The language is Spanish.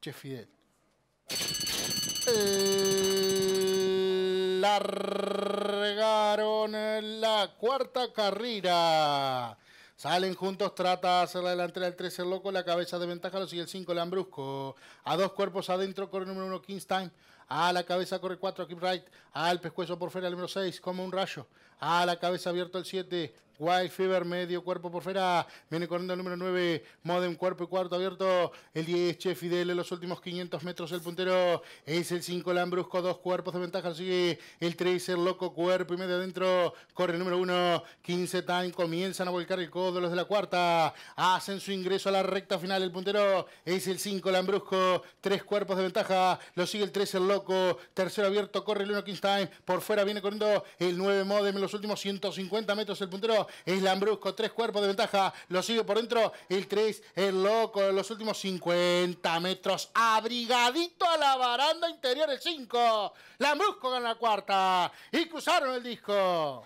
Che Fidel. Largaron la cuarta carrera. Salen juntos, trata de hacer la delantera el 13 el loco, la cabeza de ventaja lo sigue el 5 Lambrusco. A dos cuerpos adentro corre el número 1 Kingstein. A la cabeza corre 4 Kip Wright. Al pescuezo por fuera el número 6, como un rayo. A la cabeza abierto el 7, Wild Fever, medio cuerpo por fuera. Viene corriendo el número 9, Modem, cuerpo y cuarto abierto. El 10, Che Fidel, en los últimos 500 metros. El puntero es el 5, Lambrusco, dos cuerpos de ventaja. Sigue el 3, el loco, cuerpo y medio adentro. Corre el número 1, 15 Time. Comienzan a volcar el codo los de la cuarta. Hacen su ingreso a la recta final. El puntero es el 5, Lambrusco, tres cuerpos de ventaja. Lo sigue el 13, el loco. Tercero abierto, corre el 1, 15 Time. Por fuera viene corriendo el 9, Modem, en los últimos 150 metros. El puntero es Lambrusco, tres cuerpos de ventaja, lo sigue por dentro, el 3, el loco, los últimos 50 metros, abrigadito a la baranda interior, el 5, Lambrusco gana la cuarta, y cruzaron el disco.